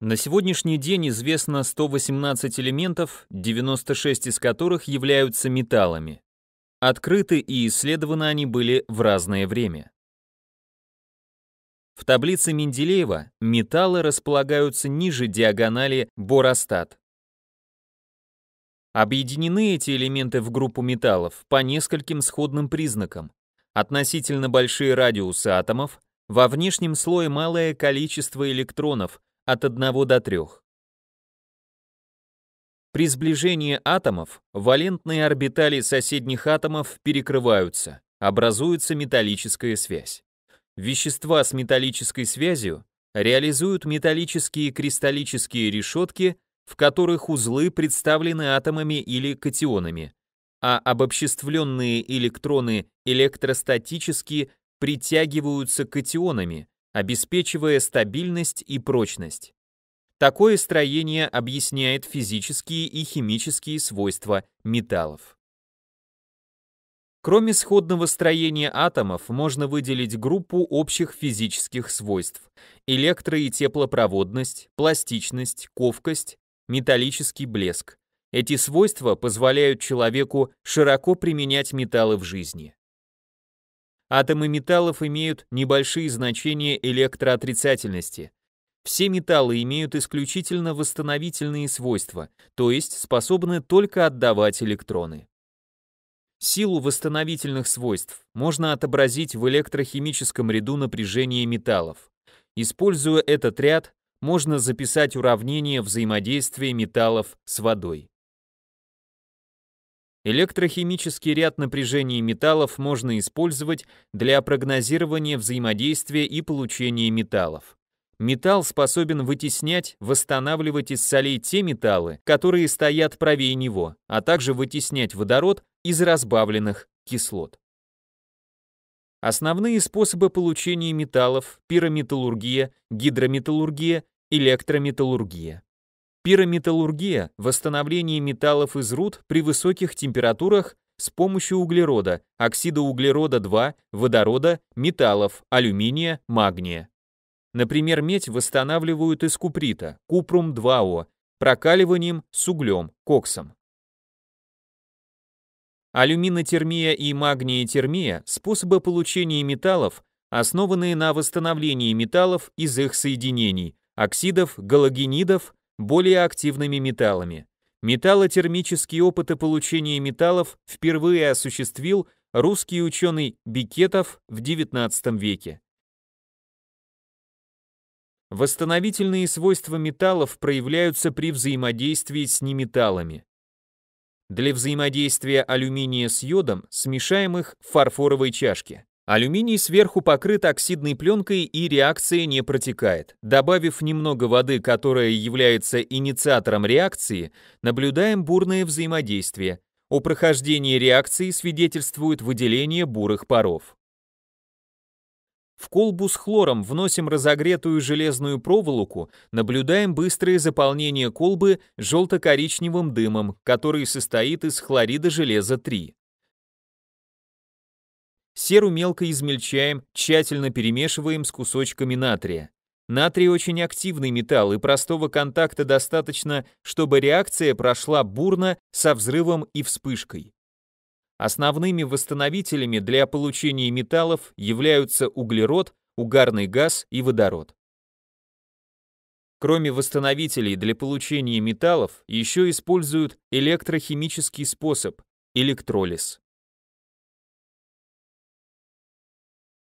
На сегодняшний день известно 118 элементов, 96 из которых являются металлами. Открыты и исследованы они были в разное время. В таблице Менделеева металлы располагаются ниже диагонали боростат. Объединены эти элементы в группу металлов по нескольким сходным признакам. Относительно большие радиусы атомов, во внешнем слое малое количество электронов, от 1 до 3. При сближении атомов валентные орбитали соседних атомов перекрываются, образуется металлическая связь. Вещества с металлической связью реализуют металлические кристаллические решетки, в которых узлы представлены атомами или катионами, а обобществленные электроны электростатически притягиваются катионами, обеспечивая стабильность и прочность. Такое строение объясняет физические и химические свойства металлов. Кроме сходного строения атомов, можно выделить группу общих физических свойств – электро- и теплопроводность, пластичность, ковкость, металлический блеск. Эти свойства позволяют человеку широко применять металлы в жизни. Атомы металлов имеют небольшие значения электроотрицательности. Все металлы имеют исключительно восстановительные свойства, то есть способны только отдавать электроны. Силу восстановительных свойств можно отобразить в электрохимическом ряду напряжения металлов. Используя этот ряд, можно записать уравнение взаимодействия металлов с водой. Электрохимический ряд напряжений металлов можно использовать для прогнозирования взаимодействия и получения металлов. Металл способен вытеснять, восстанавливать из солей те металлы, которые стоят правее него, а также вытеснять водород из разбавленных кислот. Основные способы получения металлов – пирометаллургия, гидрометаллургия, электрометаллургия. Пирометаллургия – восстановление металлов из руд при высоких температурах с помощью углерода, оксида углерода-2, водорода, металлов, алюминия, магния. Например, медь восстанавливают из куприта, купрум-2О, прокаливанием с углем, коксом. Алюминотермия и магниетермия – способы получения металлов, основанные на восстановлении металлов из их соединений, оксидов, галогенидов, более активными металлами. Металлотермические опыты получения металлов впервые осуществил русский ученый Бикетов в XIX веке. Восстановительные свойства металлов проявляются при взаимодействии с неметаллами. Для взаимодействия алюминия с йодом смешаем их в фарфоровой чашке. Алюминий сверху покрыт оксидной пленкой и реакция не протекает. Добавив немного воды, которая является инициатором реакции, наблюдаем бурное взаимодействие. О прохождении реакции свидетельствует выделение бурых паров. В колбу с хлором вносим разогретую железную проволоку, наблюдаем быстрое заполнение колбы желто-коричневым дымом, который состоит из хлорида железа 3. Серу мелко измельчаем, тщательно перемешиваем с кусочками натрия. Натрий очень активный металл, и простого контакта достаточно, чтобы реакция прошла бурно, со взрывом и вспышкой. Основными восстановителями для получения металлов являются углерод, угарный газ и водород. Кроме восстановителей для получения металлов, еще используют электрохимический способ – электролиз.